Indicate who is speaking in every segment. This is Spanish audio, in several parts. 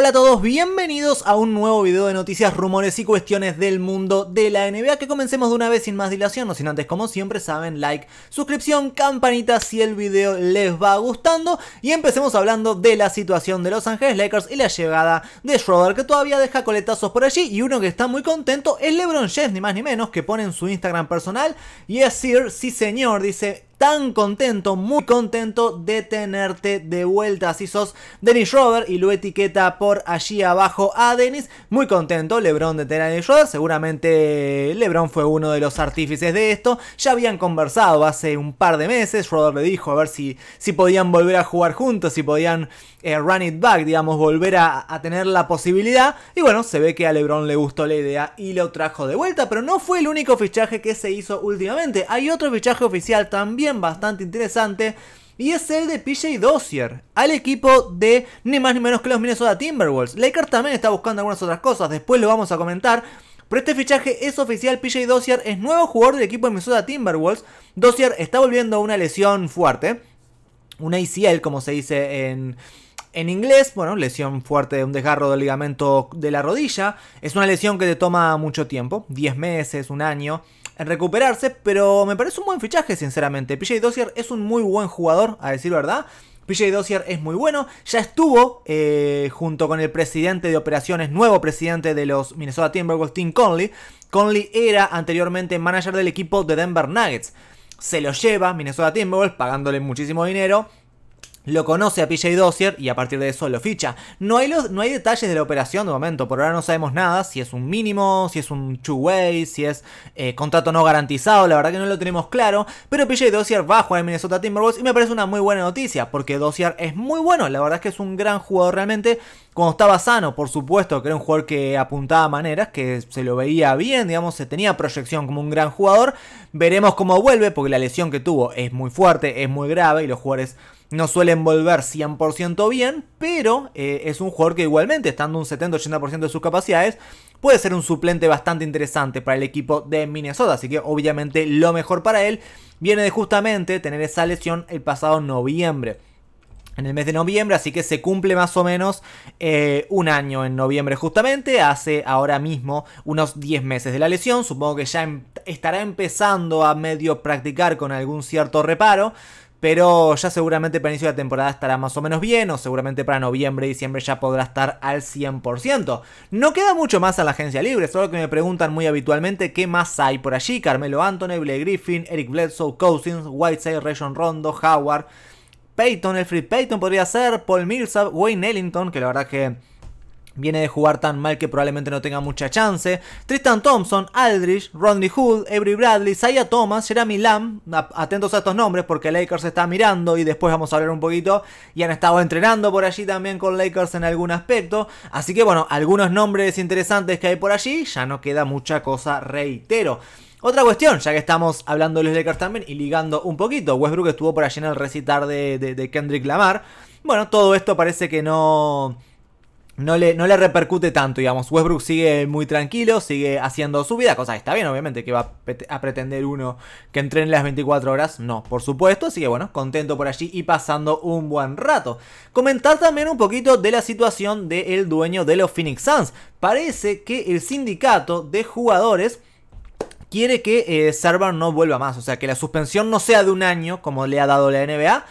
Speaker 1: Hola a todos, bienvenidos a un nuevo video de noticias, rumores y cuestiones del mundo de la NBA que comencemos de una vez sin más dilación, no sin antes como siempre saben, like, suscripción, campanita si el video les va gustando y empecemos hablando de la situación de Los Ángeles Lakers y la llegada de Schroeder que todavía deja coletazos por allí y uno que está muy contento es LeBron James, ni más ni menos, que pone en su Instagram personal, yes sir, sí señor, dice tan contento, muy contento de tenerte de vuelta. Si sos Dennis Rover y lo etiqueta por allí abajo a Dennis, muy contento LeBron de tener a Dennis Rover. Seguramente LeBron fue uno de los artífices de esto. Ya habían conversado hace un par de meses. Rover le dijo a ver si, si podían volver a jugar juntos, si podían eh, run it back, digamos, volver a tener la posibilidad. Y bueno, se ve que a LeBron le gustó la idea y lo trajo de vuelta. Pero no fue el único fichaje que se hizo últimamente. Hay otro fichaje oficial también bastante interesante. Y es el de PJ Dossier. al equipo de ni más ni menos que los Minnesota Timberwolves. Lakers también está buscando algunas otras cosas, después lo vamos a comentar. Pero este fichaje es oficial, PJ Dossier es nuevo jugador del equipo de Minnesota Timberwolves. Dossier está volviendo a una lesión fuerte, Un ACL como se dice en, en inglés, bueno, lesión fuerte de un desgarro del ligamento de la rodilla. Es una lesión que te toma mucho tiempo, 10 meses, un año en recuperarse, pero me parece un buen fichaje, sinceramente. PJ Dossier es un muy buen jugador, a decir verdad. PJ Dossier es muy bueno, ya estuvo eh, junto con el presidente de operaciones, nuevo presidente de los Minnesota Timberwolves, Tim Conley. Conley era anteriormente manager del equipo de Denver Nuggets. Se lo lleva Minnesota Timberwolves pagándole muchísimo dinero lo conoce a PJ Dossier y a partir de eso lo ficha. No hay, no hay detalles de la operación de momento, por ahora no sabemos nada, si es un mínimo, si es un two-way, si es eh, contrato no garantizado, la verdad que no lo tenemos claro, pero PJ Dossier va a jugar en Minnesota Timberwolves y me parece una muy buena noticia, porque Dossier es muy bueno, la verdad es que es un gran jugador realmente, cuando estaba sano, por supuesto, que era un jugador que apuntaba maneras, que se lo veía bien, digamos, se tenía proyección como un gran jugador, veremos cómo vuelve, porque la lesión que tuvo es muy fuerte, es muy grave y los jugadores no suelen volver 100% bien, pero eh, es un jugador que igualmente, estando un 70-80% de sus capacidades, puede ser un suplente bastante interesante para el equipo de Minnesota. Así que obviamente lo mejor para él viene de justamente tener esa lesión el pasado noviembre en el mes de noviembre, así que se cumple más o menos eh, un año en noviembre justamente, hace ahora mismo unos 10 meses de la lesión, supongo que ya em, estará empezando a medio practicar con algún cierto reparo, pero ya seguramente para inicio de la temporada estará más o menos bien, o seguramente para noviembre, y diciembre ya podrá estar al 100%. No queda mucho más a la agencia libre, solo que me preguntan muy habitualmente qué más hay por allí. Carmelo Anthony, Blake Griffin, Eric Bledsoe, Cousins, Whiteside, Rayon Rondo, Howard, Peyton, Elfrid Peyton podría ser, Paul Millsap, Wayne Ellington, que la verdad que Viene de jugar tan mal que probablemente no tenga mucha chance. Tristan Thompson, Aldrich, Rodney Hood, Avery Bradley, Zaya Thomas, Jeremy Lamb. Atentos a estos nombres porque Lakers está mirando y después vamos a hablar un poquito. Y han estado entrenando por allí también con Lakers en algún aspecto. Así que bueno, algunos nombres interesantes que hay por allí. Ya no queda mucha cosa, reitero. Otra cuestión, ya que estamos hablando de los Lakers también y ligando un poquito. Westbrook estuvo por allí en el recitar de Kendrick Lamar. Bueno, todo esto parece que no no le, no le repercute tanto, digamos. Westbrook sigue muy tranquilo, sigue haciendo su vida, cosa que está bien, obviamente, que va a pretender uno que entrene las 24 horas. No, por supuesto, así que bueno, contento por allí y pasando un buen rato. Comentar también un poquito de la situación del dueño de los Phoenix Suns. Parece que el sindicato de jugadores quiere que eh, no vuelva más, o sea, que la suspensión no sea de un año como le ha dado la NBA,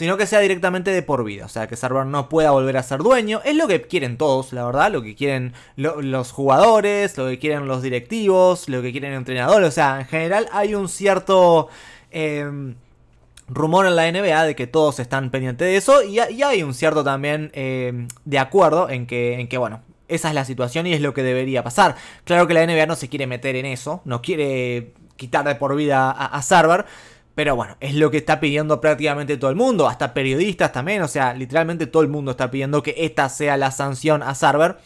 Speaker 1: sino que sea directamente de por vida, o sea, que Sarver no pueda volver a ser dueño, es lo que quieren todos, la verdad, lo que quieren los jugadores, lo que quieren los directivos, lo que quieren entrenadores, o sea, en general hay un cierto... Em, rumor en la NBA de que todos están pendientes de eso y, hay un cierto también em, de acuerdo en que, en que, bueno, esa es la situación y es lo que debería pasar. Claro que la NBA no se quiere meter en eso, no quiere quitar de por vida a, a pero bueno, es lo que está pidiendo prácticamente todo el mundo, hasta periodistas también, o sea, literalmente todo el mundo está pidiendo que esta sea la sanción a Sarver.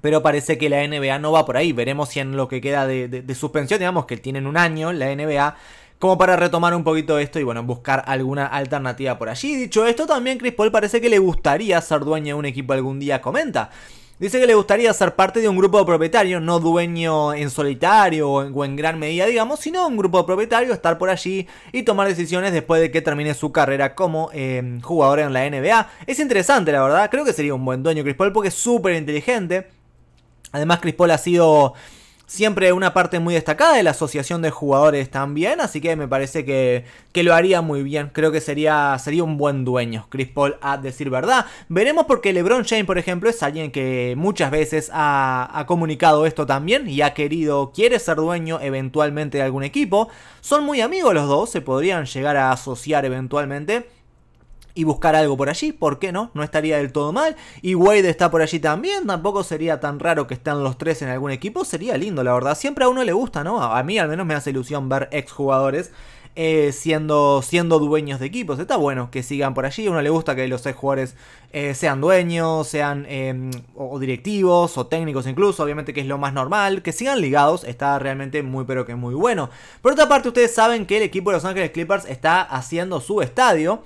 Speaker 1: Pero parece que la NBA no va por ahí. Veremos si en lo que queda de, suspensión, digamos que tienen un año la NBA, como para retomar un poquito esto y bueno, buscar alguna alternativa por allí. Dicho esto, también Chris Paul parece que le gustaría ser dueño de un equipo algún día, comenta. Dice que le gustaría ser parte de un grupo de propietarios, no dueño en solitario o en, gran medida, digamos, sino un grupo de propietarios, estar por allí y tomar decisiones después de que termine su carrera como em, jugador en la NBA. Es interesante, la verdad. Creo que sería un buen dueño Chris Paul porque es súper inteligente. Además, Chris Paul ha sido siempre una parte muy destacada de la asociación de jugadores también, así que me parece que, lo haría muy bien. Creo que sería, sería un buen dueño, Chris Paul, a decir verdad. Veremos porque LeBron James, por ejemplo, es alguien que muchas veces ha, ha comunicado esto también y ha querido, quiere ser dueño eventualmente de algún equipo. Son muy amigos los dos, se podrían llegar a asociar eventualmente y buscar algo por allí, ¿por qué no? No estaría del todo mal. Y Wade está por allí también, tampoco sería tan raro que estén los tres en algún equipo, sería lindo, la verdad. Siempre a uno le gusta, ¿no? A mí al menos me hace ilusión ver exjugadores jugadores eh, siendo, siendo dueños de equipos. Está bueno que sigan por allí. A uno le gusta que los exjugadores jugadores eh, sean dueños, sean em, o directivos o técnicos incluso. Obviamente que es lo más normal. Que sigan ligados. Está realmente muy pero que muy bueno. Por otra parte, ustedes saben que el equipo de Los Ángeles Clippers está haciendo su estadio.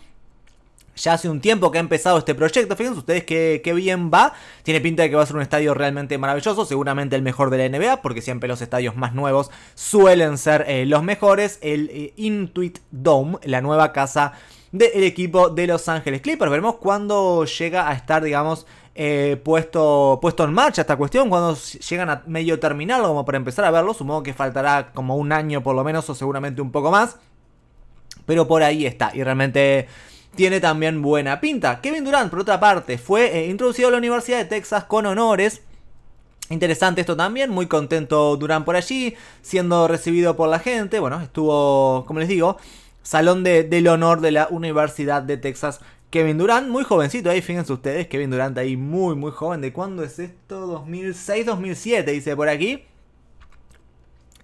Speaker 1: Ya hace un tiempo que ha empezado este proyecto. Fíjense ustedes qué bien va. Tiene pinta de que va a ser un estadio realmente maravilloso. Seguramente el mejor de la NBA. Porque siempre los estadios más nuevos suelen ser eh, los mejores. El eh, Intuit Dome, la nueva casa del equipo de Los Ángeles Clippers. Veremos cuándo llega a estar, digamos, eh, puesto, puesto en marcha esta cuestión, cuando llegan a medio terminal, como para empezar a verlo, supongo que faltará como un año por lo menos, o seguramente un poco más. Pero por ahí está, y realmente tiene también buena pinta. Kevin Durant, por otra parte, fue eh, introducido a la Universidad de Texas con honores. Interesante esto también, muy contento Durant por allí, siendo recibido por la gente. Bueno, estuvo, como les digo, Salón del Honor de la Universidad de Texas. Kevin Durant, muy jovencito ahí, fíjense ustedes, Kevin Durant ahí muy, muy joven. ¿De cuándo es esto? 2006, 2007, dice por aquí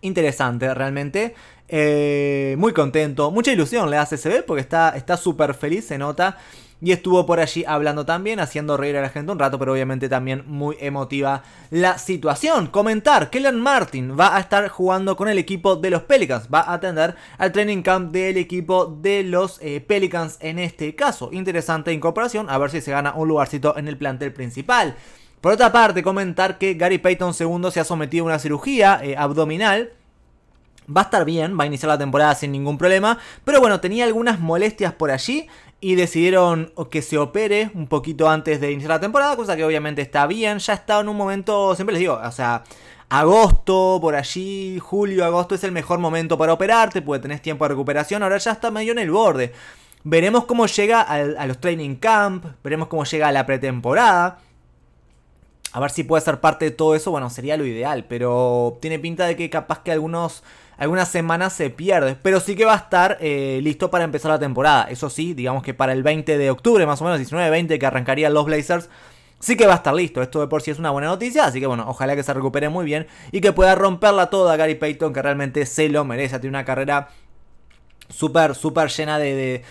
Speaker 1: interesante realmente. Eh, muy contento, mucha ilusión le hace, se ve porque está súper feliz, se nota. Y estuvo por allí hablando también, haciendo reír a la gente un rato, pero obviamente también muy emotiva la situación. Comentar, Kellen Martin va a estar jugando con el equipo de los Pelicans, va a atender al training camp del equipo de los eh, Pelicans en este caso. Interesante incorporación, a ver si se gana un lugarcito en el plantel principal. Por otra parte, comentar que Gary Payton II se ha sometido a una cirugía eh, abdominal. Va a estar bien, va a iniciar la temporada sin ningún problema. Pero bueno, tenía algunas molestias por allí y decidieron que se opere un poquito antes de iniciar la temporada, cosa que obviamente está bien, ya está en un momento, siempre les digo, o sea, agosto, por allí, julio, agosto es el mejor momento para operarte, porque tener tiempo de recuperación, ahora ya está medio en el borde. Veremos cómo llega a los training camp, veremos cómo llega a la pretemporada a ver si puede ser parte de todo eso, bueno, sería lo ideal, pero tiene pinta de que capaz que algunos algunas semanas se pierde, pero sí que va a estar eh, listo para empezar la temporada. Eso sí, digamos que para el 20 de octubre, más o menos 19-20 que arrancarían los Blazers, sí que va a estar listo. Esto de por sí es una buena noticia, así que bueno, ojalá que se recupere muy bien y que pueda romperla toda Gary Payton, que realmente se lo merece. Tiene una carrera súper, súper llena de,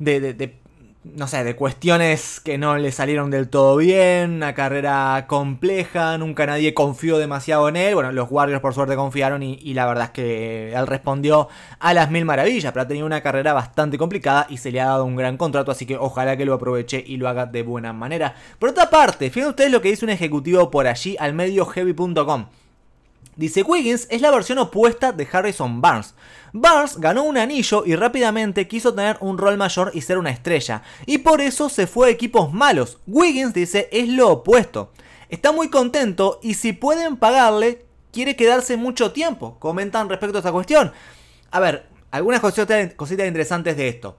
Speaker 1: de, de no sé, de cuestiones que no le salieron del todo bien, una carrera compleja, nunca nadie confió demasiado en él. Bueno, los Warriors por suerte confiaron y, la verdad es que él respondió a las mil maravillas, pero ha tenido una carrera bastante complicada y se le ha dado un gran contrato, así que ojalá que lo aproveche y lo haga de buena manera. Por otra parte, fíjense ustedes lo que dice un ejecutivo por allí al medio heavy.com. Dice, Wiggins es la versión opuesta de Harrison Barnes. Barnes ganó un anillo y rápidamente quiso tener un rol mayor y ser una estrella, y por eso se fue a equipos malos. Wiggins dice, es lo opuesto. Está muy contento y si pueden pagarle, quiere quedarse mucho tiempo. Comentan respecto a esta cuestión. A ver, algunas cositas, cositas interesantes de esto.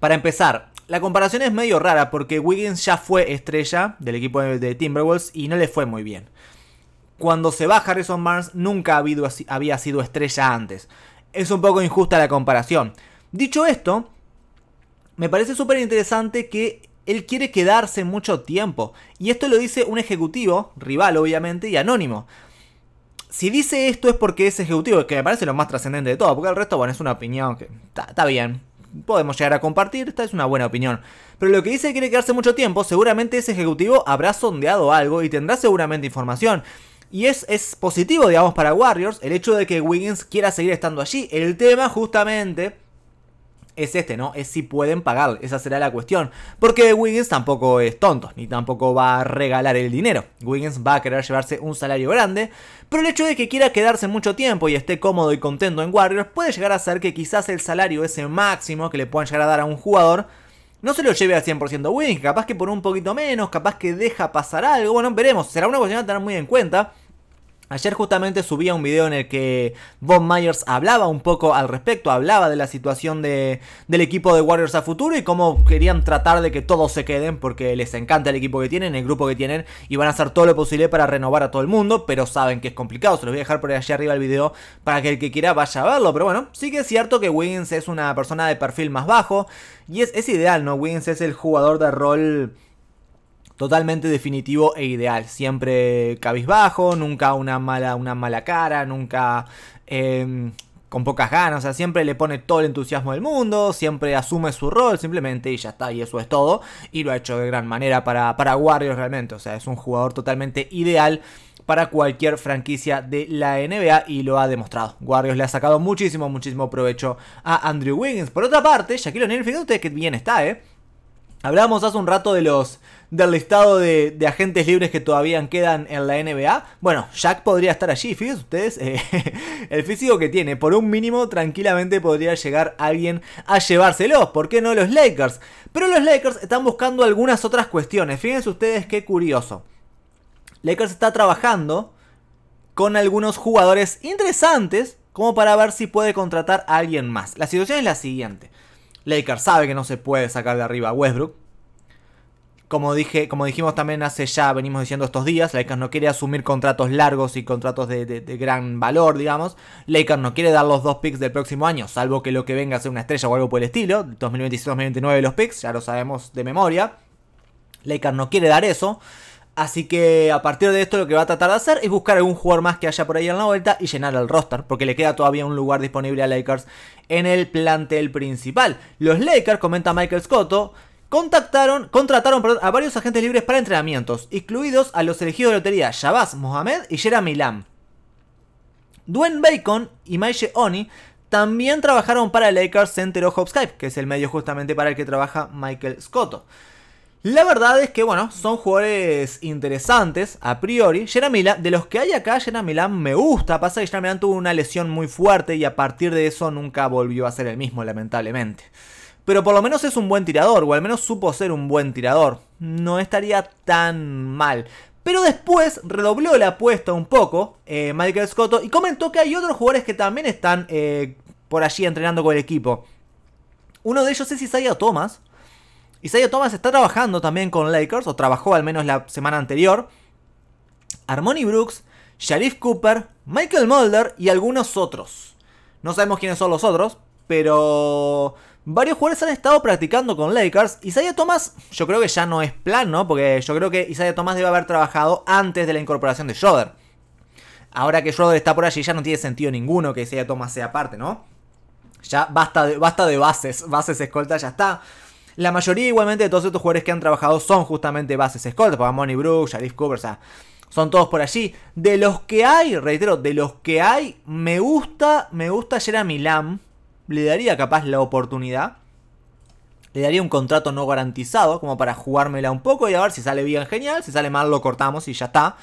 Speaker 1: Para empezar, la comparación es medio rara porque Wiggins ya fue estrella del equipo de Timberwolves y no le fue muy bien. Cuando se baja Harrison Barnes nunca había sido estrella antes. Es un poco injusta la comparación. Dicho esto, me parece súper interesante que él quiere quedarse mucho tiempo. Y esto lo dice un ejecutivo, rival obviamente, y anónimo. Si dice esto es porque es ejecutivo, que me parece lo más trascendente de todo, porque el resto, bueno, es una opinión que está bien, podemos llegar a compartir, esta es una buena opinión. Pero lo que dice que quiere quedarse mucho tiempo, seguramente ese ejecutivo habrá sondeado algo y tendrá seguramente información. Y es, es positivo, digamos, para Warriors el hecho de que Wiggins quiera seguir estando allí. El tema justamente es este, ¿no? Es si pueden pagar, esa será la cuestión. Porque Wiggins tampoco es tonto, ni tampoco va a regalar el dinero. Wiggins va a querer llevarse un salario grande, pero el hecho de que quiera quedarse mucho tiempo y esté cómodo y contento en Warriors puede llegar a ser que quizás el salario ese máximo que le puedan llegar a dar a un jugador no se lo lleve al 100% Wiggins, capaz que por un poquito menos, capaz que deja pasar algo, bueno, veremos, será una cuestión a tener muy en cuenta. Ayer justamente subía un video en el que Bob Myers hablaba un poco al respecto, hablaba de la situación del equipo de Warriors a futuro y cómo querían tratar de que todos se queden porque les encanta el equipo que tienen, el grupo que tienen y van a hacer todo lo posible para renovar a todo el mundo, pero saben que es complicado, se los voy a dejar por allá arriba el video para que el que quiera vaya a verlo, pero bueno, sí que es cierto que Wiggins es una persona de perfil más bajo y es, es ideal, ¿no? Wiggins es el jugador de rol totalmente definitivo e ideal. Siempre cabizbajo, nunca una mala, una mala cara, nunca em, con pocas ganas. O sea, siempre le pone todo el entusiasmo del mundo, siempre asume su rol simplemente y ya está, y eso es todo. Y lo ha hecho de gran manera para, para Warriors realmente. O sea, es un jugador totalmente ideal para cualquier franquicia de la NBA y lo ha demostrado. Warriors le ha sacado muchísimo, muchísimo provecho a Andrew Wiggins. Por otra parte, Shaquille O'Neal, fíjate que bien está, ¿eh? Hablábamos hace un rato de los del listado de, agentes libres que todavía quedan en la NBA. Bueno, Jack podría estar allí, fíjense ustedes, eh, el físico que tiene, por un mínimo tranquilamente podría llegar alguien a llevárselo, ¿por qué no los Lakers? Pero los Lakers están buscando algunas otras cuestiones, fíjense ustedes qué curioso. Lakers está trabajando con algunos jugadores interesantes como para ver si puede contratar a alguien más. La situación es la siguiente. Lakers sabe que no se puede sacar de arriba a Westbrook. Como, dije, como dijimos también hace ya, venimos diciendo estos días, Lakers no quiere asumir contratos largos y contratos de, gran valor, digamos. Lakers no quiere dar los dos picks del próximo año, salvo que lo que venga sea una estrella o algo por el estilo. 2026-2029 los picks, ya lo sabemos de memoria. Lakers no quiere dar eso. Así que a partir de esto lo que va a tratar de hacer es buscar algún jugador más que haya por ahí en la vuelta y llenar el roster, porque le queda todavía un lugar disponible a Lakers en el plantel principal. Los Lakers, comenta Michael Scotto, contactaron, contrataron a varios agentes libres para entrenamientos, incluidos a los elegidos de lotería Shabazz Mohamed y Jeremy Lam. Dwayne Bacon y Maije Oni también trabajaron para Lakers, Center of Hope que es el medio justamente para el que trabaja Michael Scotto. La verdad es que, bueno, son jugadores interesantes a priori. Milan, de los que hay acá, a Milan me gusta. Pasa que Jenna Milan tuvo una lesión muy fuerte y a partir de eso nunca volvió a ser el mismo, lamentablemente. Pero por lo menos es un buen tirador, o al menos supo ser un buen tirador. No estaría tan mal. Pero después redobló la apuesta un poco eh, Michael Scotto y comentó que hay otros jugadores que también están eh, por allí entrenando con el equipo. Uno de ellos es Isaiah Thomas, Isaiah Thomas está trabajando también con Lakers, o trabajó al menos la semana anterior. Armoni Brooks, Sharif Cooper, Michael Mulder y algunos otros. No sabemos quiénes son los otros, pero varios jugadores han estado practicando con Lakers. Isaiah Thomas, yo creo que ya no es plan, ¿no? Porque yo creo que Isaiah Thomas debe haber trabajado antes de la incorporación de Schroeder. Ahora que Schroeder está por allí, ya no tiene sentido ninguno que Isaiah Thomas sea parte, ¿no? Ya basta de, basta de bases, bases escolta, ya está. La mayoría igualmente de todos estos jugadores que han trabajado son justamente bases Scott, Money Brooks, Sharif Cooper, o sea, son todos por allí. De los que hay, reitero, de los que hay, me gusta, me gusta a Lamb. Le daría capaz la oportunidad. Le daría un contrato no garantizado, como para jugármela un poco y a ver si sale bien, genial. Si sale mal, lo cortamos y ya está.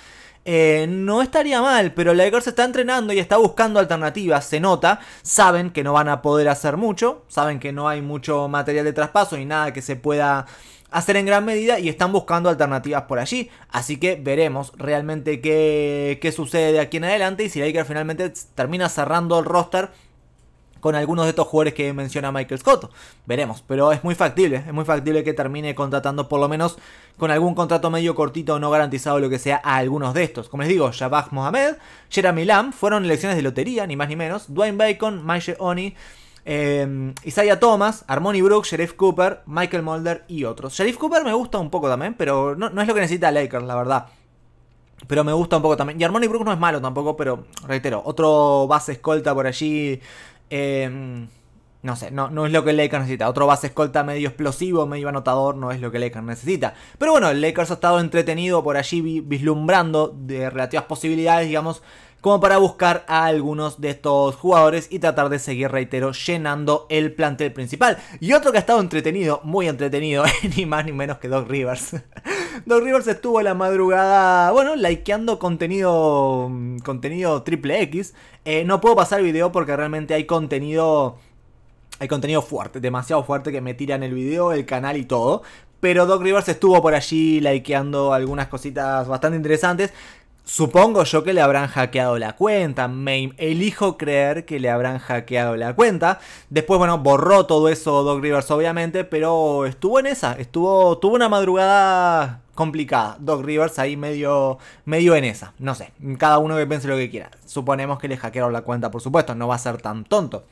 Speaker 1: Eh, no estaría mal, pero se está entrenando y está buscando alternativas, se nota, saben que no van a poder hacer mucho, saben que no hay mucho material de traspaso ni nada que se pueda hacer en gran medida y están buscando alternativas por allí. Así que veremos realmente qué, qué sucede de aquí en adelante y si Lakers finalmente termina cerrando el roster con algunos de estos jugadores que menciona Michael Scott. Veremos, pero es muy factible, es muy factible que termine contratando por lo menos con algún contrato medio cortito o no garantizado lo que sea a algunos de estos. Como les digo, Shabazz Mohamed, Jeremy Lamb, fueron elecciones de lotería, ni más ni menos, Dwayne Bacon, Mike Oni, em, Isaiah Thomas, Armoni Brook. Sheriff Cooper, Michael Mulder y otros. Sheriff Cooper me gusta un poco también, pero no, es lo que necesita Lakers, la verdad. Pero me gusta un poco también. Y Armoni Brook no es malo tampoco, pero reitero, otro base escolta por allí Em, no sé, no, no es lo que Lakers necesita. Otro base escolta medio explosivo, medio anotador, no es lo que Lakers necesita. Pero bueno, el Lakers ha estado entretenido por allí vislumbrando de relativas posibilidades, digamos, como para buscar a algunos de estos jugadores y tratar de seguir, reitero, llenando el plantel principal. Y otro que ha estado entretenido, muy entretenido, ni más ni menos que Doc Rivers. Doc Rivers estuvo en la madrugada, bueno, likeando contenido, contenido triple X. Eh, no puedo pasar el video porque realmente hay contenido... Hay contenido fuerte, demasiado fuerte que me tiran el video, el canal y todo. Pero Doc Rivers estuvo por allí likeando algunas cositas bastante interesantes. Supongo yo que le habrán hackeado la cuenta, me elijo creer que le habrán hackeado la cuenta. Después, bueno, borró todo eso Doc Rivers obviamente, pero estuvo en esa, estuvo, tuvo una madrugada complicada. Doc Rivers ahí medio, medio en esa, no sé, cada uno que piense lo que quiera. Suponemos que le hackearon la cuenta, por supuesto, no va a ser tan tonto.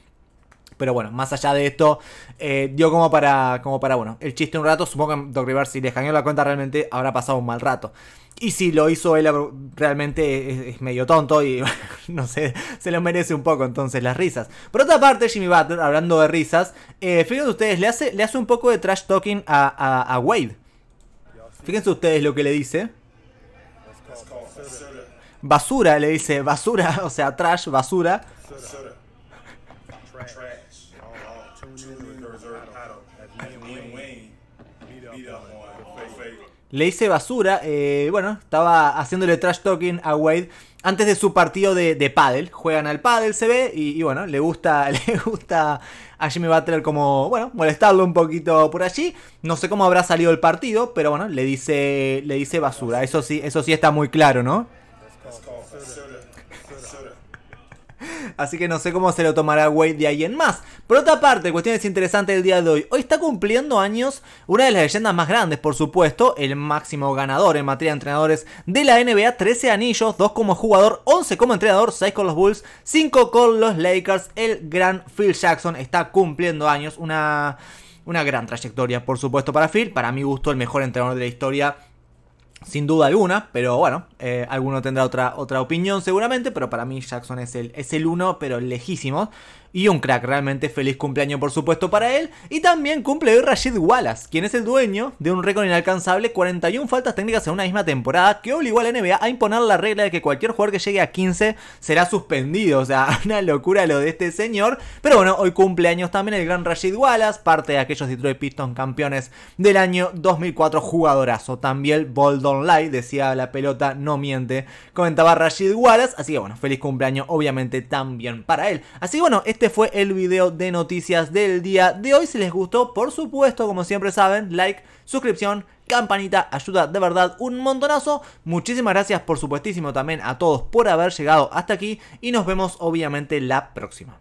Speaker 1: Pero bueno, más allá de esto, eh, dio como para, como para, bueno, el chiste un rato. Supongo que Doc Rivers, si le hackeó la cuenta, realmente habrá pasado un mal rato. Y si lo hizo él realmente es, medio tonto y no sé, se lo merece un poco entonces las risas. Por otra parte, Jimmy Butler, hablando de risas, eh, fíjense ustedes, le hace, le hace un poco de trash talking a, a, a Wade. Fíjense ustedes lo que le dice. Basura, le dice, basura, o sea, trash, basura. le hice basura. Eh, bueno, estaba haciéndole trash talking a Wade antes de su partido de, de pádel. Juegan al paddle, se ve, y, bueno, le gusta, le gusta a Jimmy Butler como, bueno, molestarlo un poquito por allí. No sé cómo habrá salido el partido, pero bueno, le dice, le dice basura. Eso sí, eso sí está muy claro, ¿no? Así que no sé cómo se lo tomará Wade de ahí en más. Por otra parte, cuestiones interesantes del día de hoy. Hoy está cumpliendo años una de las leyendas más grandes, por supuesto, el máximo ganador en materia de entrenadores de la NBA. 13 anillos, 2 como jugador, 11 como entrenador, 6 con los Bulls, 5 con los Lakers. El gran Phil Jackson está cumpliendo años. Una, una gran trayectoria, por supuesto, para Phil. Para mi gusto, el mejor entrenador de la historia sin duda alguna, pero bueno, eh, alguno tendrá otra, otra opinión seguramente, pero para mí Jackson es el, es el uno, pero lejísimo y un crack. Realmente feliz cumpleaños, por supuesto, para él. Y también cumple hoy Rashid Wallace, quien es el dueño de un récord inalcanzable: 41 faltas técnicas en una misma temporada, que obligó a la NBA a imponer la regla de que cualquier jugador que llegue a 15 será suspendido. O sea, una locura lo de este señor. Pero bueno, hoy cumpleaños también el gran Rashid Wallace, parte de aquellos Detroit Pistons campeones del año 2004, jugadorazo. También Bold Online, decía la pelota, no miente, comentaba Rashid Wallace. Así que bueno, feliz cumpleaños, obviamente, también para él. Así que bueno, este este fue el video de noticias del día de hoy. Si les gustó, por supuesto, como siempre saben, like, suscripción, campanita, ayuda de verdad un montonazo. Muchísimas gracias por supuestísimo también a todos por haber llegado hasta aquí y nos vemos obviamente la próxima.